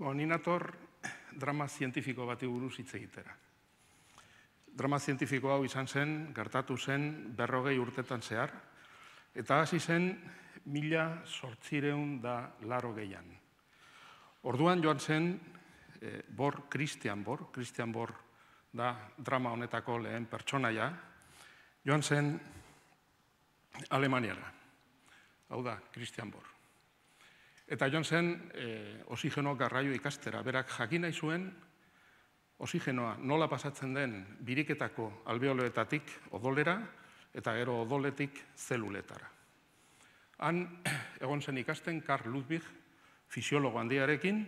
Bueno, nator drama zientifiko bati buruz hitz egitera. Drama zientifiko hau izan zen, gertatu zen, berrogei urtetan zehar, eta hasi zen, mila sortzireun da laro gehian. Orduan joan zen, eh, Bor Christian Bor, Christian Bor da drama honetako lehen pertsonaia, joan zen Alemaniara. Hau da, Christian Bor. Eta joan zen e, eh, osigeno garraio ikastera. Berak jakin nahi zuen, osigenoa nola pasatzen den biriketako albeoloetatik odolera eta ero odoletik zeluletara. Han egon zen ikasten Karl Ludwig fisiologo handiarekin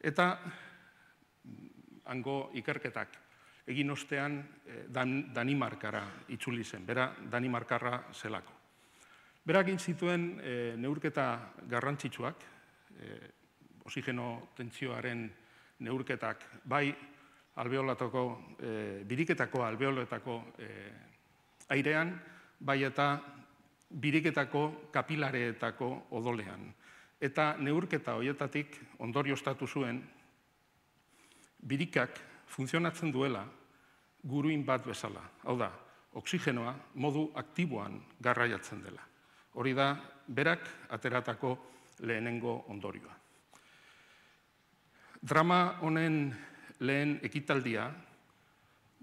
eta mm, hango ikerketak egin ostean eh, Danimarkara itzuli zen, bera Danimarkarra zelako. Berak zituen e, neurketa garrantzitsuak, e, eh, osigeno tentzioaren neurketak, bai alveolatoko, eh, biriketako alveolatako airean, bai eta biriketako kapilareetako odolean. Eta neurketa horietatik ondorio zuen, birikak funtzionatzen duela guruin bat bezala. Hau da, oksigenoa modu aktiboan garraiatzen dela. Hori da, berak ateratako lehenengo ondorioa. Drama honen lehen ekitaldia,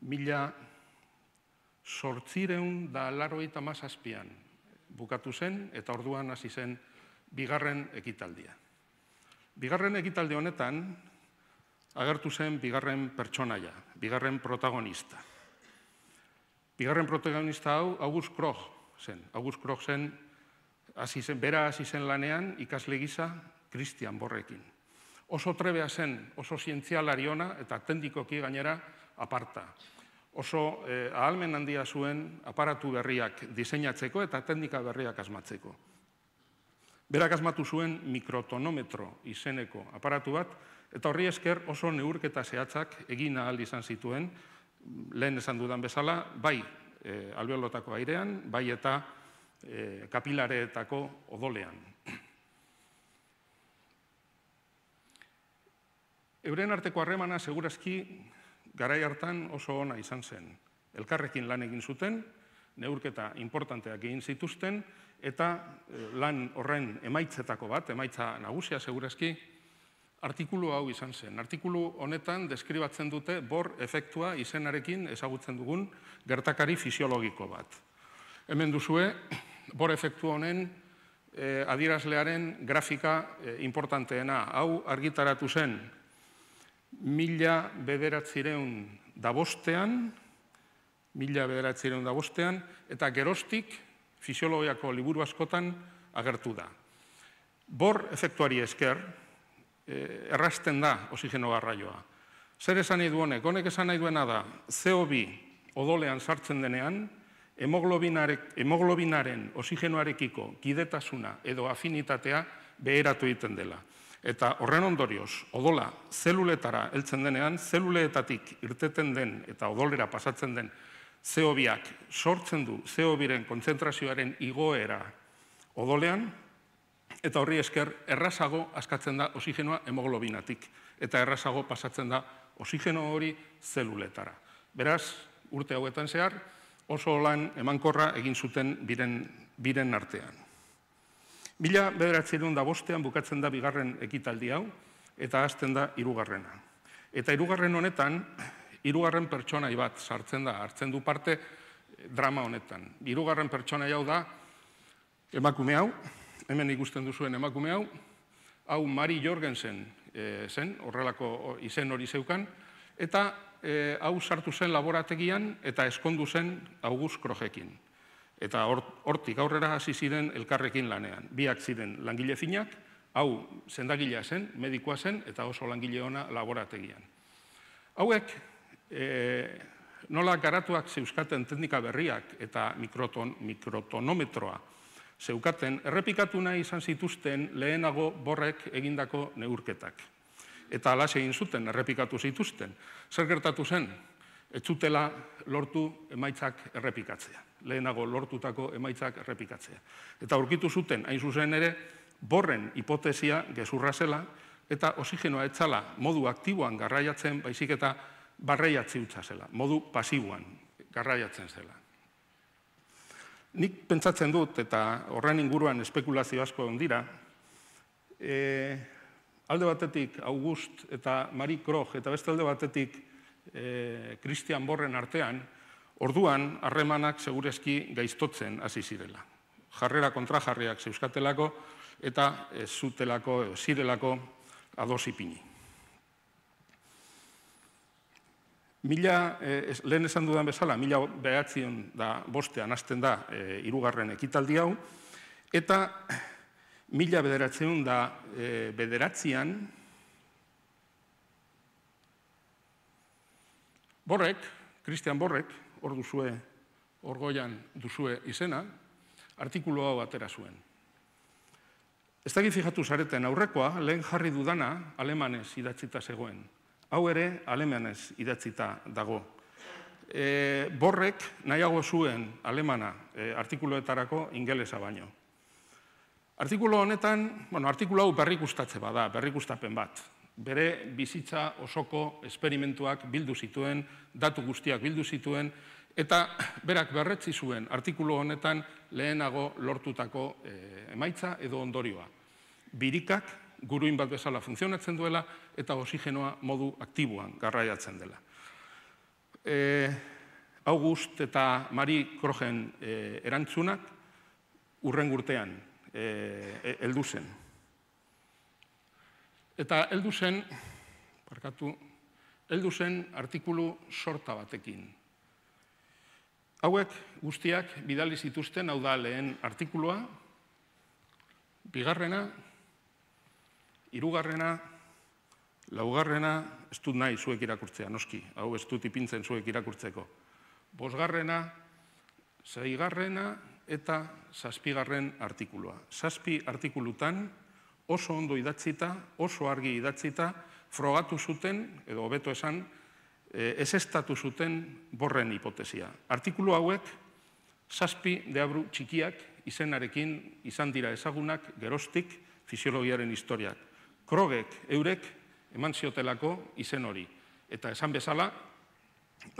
mila sortzireun da laroi azpian bukatu zen, eta orduan hasi zen bigarren ekitaldia. Bigarren ekitaldi honetan, agertu zen bigarren pertsonaia, bigarren protagonista. Bigarren protagonista hau, August Krog zen. August Krog zen hasi zen bera hasi zen lanean ikasle gisa Christian Borrekin. Oso trebea zen, oso zientzialari ona eta tendikoki gainera aparta. Oso eh, ahalmen handia zuen aparatu berriak diseinatzeko eta teknika berriak asmatzeko. Berak asmatu zuen mikrotonometro izeneko aparatu bat eta horri esker oso neurketa zehatzak egin ahal izan zituen lehen esan dudan bezala bai E, airean, bai eta Eh, kapilareetako odolean. Euren arteko harremana seguraski garai hartan oso ona izan zen. Elkarrekin lan egin zuten, neurketa importanteak egin zituzten, eta eh, lan horren emaitzetako bat, emaitza nagusia seguraski, artikulu hau izan zen. Artikulu honetan deskribatzen dute bor efektua izenarekin ezagutzen dugun gertakari fisiologiko bat. Hemen duzue, bor efektu honen e, adierazlearen grafika eh, importanteena. Hau argitaratu zen mila bederatzireun dabostean, mila bederatzireun dabostean, eta gerostik fisiologiako liburu askotan agertu da. Bor efektuari esker, eh, errasten da osigeno garraioa. Zer esan nahi duenek? Honek esan nahi duena da, CO2 odolean sartzen denean, hemoglobinaren osigenoarekiko gidetasuna edo afinitatea beheratu egiten dela. Eta horren ondorioz, odola zeluletara heltzen denean, zeluleetatik irteten den eta odolera pasatzen den zeobiak sortzen du co kontzentrazioaren igoera odolean, eta horri esker errazago askatzen da osigenoa hemoglobinatik, eta errazago pasatzen da osigeno hori zeluletara. Beraz, urte hauetan zehar, oso lan emankorra egin zuten biren, biren artean. Mila bederatzerun da bostean bukatzen da bigarren ekitaldi hau, eta hasten da hirugarrena. Eta hirugarren honetan, hirugarren pertsonai bat sartzen da, hartzen du parte drama honetan. Hirugarren pertsonai hau da, emakume hau, hemen ikusten duzuen emakume hau, hau Mari Jorgensen e, zen, horrelako izen hori zeukan, eta E, hau sartu zen laborategian eta eskondu zen August Krojekin. Eta hortik aurrera hasi ziren elkarrekin lanean. Biak ziren langile finak, hau sendagilea zen, medikoa zen eta oso langile ona laborategian. Hauek e, nola garatuak zeuskaten teknika berriak eta mikroton mikrotonometroa zeukaten errepikatu nahi izan zituzten lehenago borrek egindako neurketak eta alas egin zuten, errepikatu zituzten. Zer gertatu zen? Etzutela lortu emaitzak errepikatzea. Lehenago lortutako emaitzak errepikatzea. Eta aurkitu zuten, hain zuzen ere, borren hipotezia gezurra zela, eta osigenoa etzala modu aktiboan garraiatzen, baizik eta barreiatzi utza zela, modu pasiboan garraiatzen zela. Nik pentsatzen dut, eta horren inguruan espekulazio asko ondira, Alde batetik August eta Marie Croch eta beste alde batetik e, Christian Borren artean, orduan harremanak segurezki gaiztotzen hasi zirela. Jarrera kontra jarriak zeuskatelako eta zutelako, zirelako adosi pini. Mila, eh, lehen esan dudan bezala, mila behatzen da bostean hasten da e, eh, irugarren ekitaldi hau, eta mila bederatzeun da e, bederatzean, borrek, Christian Borrek, hor duzue, hor goian duzue izena, artikulu hau atera zuen. Ez dakit fijatu zareten aurrekoa, lehen jarri dudana alemanez idatzita zegoen. Hau ere alemanez idatzita dago. E, borrek nahiago zuen alemana e, artikuloetarako ingelesa baino. Artikulu honetan, bueno, artikulu hau berrikustatze bada, berrikustapen bat. Bere bizitza osoko esperimentuak bildu zituen, datu guztiak bildu zituen, eta berak berretzi zuen artikulu honetan lehenago lortutako eh, emaitza edo ondorioa. Birikak guruin bat bezala funtzionatzen duela eta osigenoa modu aktibuan garraiatzen dela. Eh, August eta Mari Krogen eh, erantzunak urren urtean Eh, e, heldu zen. Eta heldu zen, parkatu, heldu zen artikulu sorta batekin. Hauek guztiak bidali zituzten hau da lehen artikulua, bigarrena, hirugarrena, laugarrena, ez dut nahi zuek irakurtzea, noski, hau ez dut ipintzen zuek irakurtzeko. Bosgarrena, zeigarrena, eta zazpigarren artikulua. Zazpi artikulutan oso ondo idatzita, oso argi idatzita, frogatu zuten, edo hobeto esan, e, ez estatu zuten borren hipotezia. Artikulu hauek, zazpi deabru txikiak izenarekin izan dira ezagunak gerostik fisiologiaren historiak. Krogek eurek eman ziotelako izen hori. Eta esan bezala,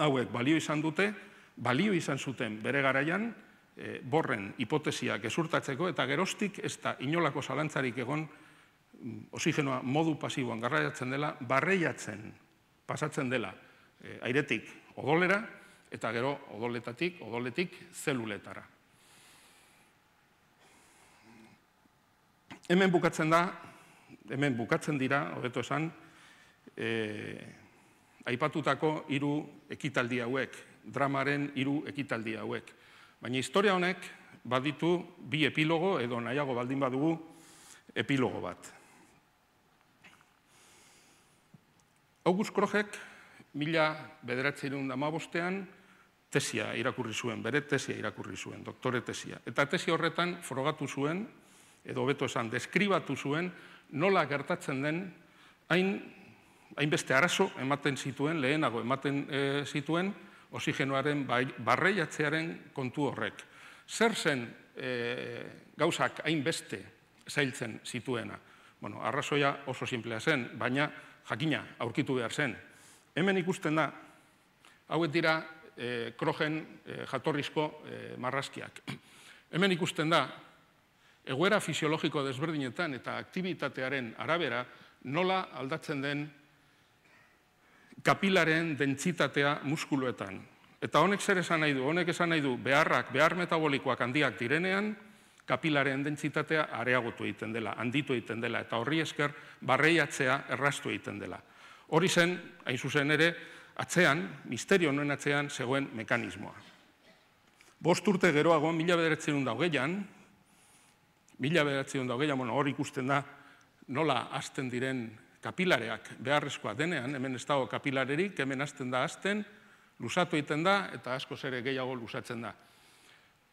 hauek balio izan dute, balio izan zuten bere garaian, E, borren hipotesia gezurtatzeko, eta geroztik ez da inolako zalantzarik egon mm, osigenoa modu pasiboan garraiatzen dela, barreiatzen pasatzen dela e, airetik odolera, eta gero odoletatik, odoletik zeluletara. Hemen bukatzen da, hemen bukatzen dira, horretu esan, e, aipatutako hiru ekitaldi hauek, dramaren hiru ekitaldi hauek. Baina historia honek baditu bi epilogo edo nahiago baldin badugu epilogo bat. August Krogek mila bederatzeirun damabostean tesia irakurri zuen, bere tesia irakurri zuen, doktore tesia. Eta tesia horretan frogatu zuen, edo beto esan, deskribatu zuen, nola gertatzen den, hain, beste arazo ematen zituen, lehenago ematen eh, zituen, oxigenoaren bai, barreiatzearen kontu horrek. Zer zen e, gauzak hainbeste zailtzen zituena? Bueno, arrazoia oso simplea zen, baina jakina aurkitu behar zen. Hemen ikusten da, hauet dira e, krogen e, jatorrizko e, marrazkiak. Hemen ikusten da, egoera fisiologiko desberdinetan eta aktibitatearen arabera, nola aldatzen den kapilaren dentsitatea muskuloetan. Eta honek zer esan nahi du, honek esan nahi du, beharrak, behar metabolikoak handiak direnean, kapilaren dentsitatea areagotu egiten dela, handitu egiten dela, eta horri esker barreiatzea errastu egiten dela. Hori zen, hain zuzen ere, atzean, misterio noen atzean, zegoen mekanismoa. Bost urte geroagoan, mila bederatzen dut daugean, mila bederatzen dut hori ikusten da, nola azten diren kapilareak beharrezkoa denean, hemen ez dago kapilarerik, hemen azten da azten, lusatu egiten da, eta asko ere gehiago lusatzen da.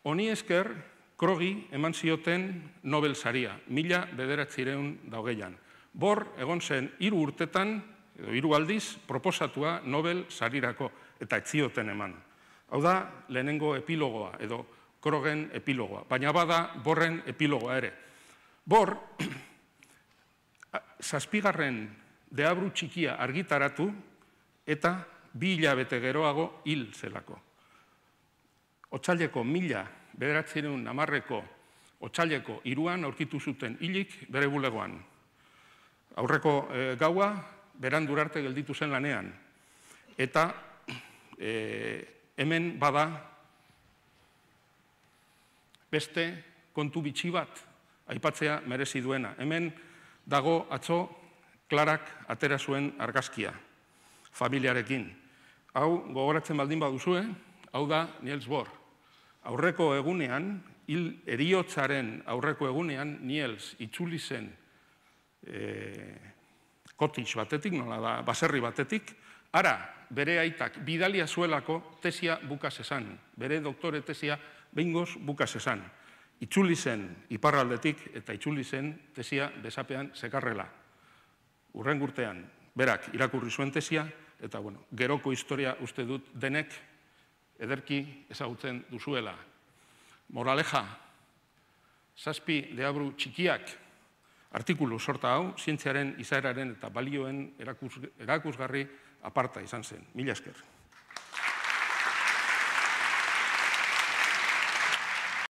Honi esker, krogi eman zioten Nobel saria, mila bederatzireun daugeian. Bor, egon zen, iru urtetan, edo iru aldiz, proposatua Nobel sarirako, eta etzioten eman. Hau da, lehenengo epilogoa, edo krogen epilogoa, baina bada, borren epilogoa ere. Bor, zazpigarren deabru txikia argitaratu eta bi hilabete geroago hil zelako. Otsaleko mila bederatzenun amarreko Otsaleko iruan aurkitu zuten hilik bere bulegoan. Aurreko eh, gaua gaua berandurarte gelditu zen lanean. Eta eh, hemen bada beste kontu bitxi bat aipatzea merezi duena. Hemen dago atzo klarak atera zuen argazkia, familiarekin. Hau, gogoratzen baldin baduzue, hau da Niels Bohr. Aurreko egunean, hil eriotzaren aurreko egunean, Niels itzuli zen eh, e, kotitz batetik, nola da, baserri batetik, ara, bere aitak, bidalia zuelako tesia bukasezan, bere doktore tesia bingoz bukasezan itzuli zen iparraldetik eta itzuli zen tesia bezapean sekarrela. Urren gurtean, berak irakurri zuen tesia, eta bueno, geroko historia uste dut denek ederki ezagutzen duzuela. Moraleja, zazpi deabru txikiak artikulu sorta hau, zientziaren, izaeraren eta balioen erakusgarri aparta izan zen. Mila esker.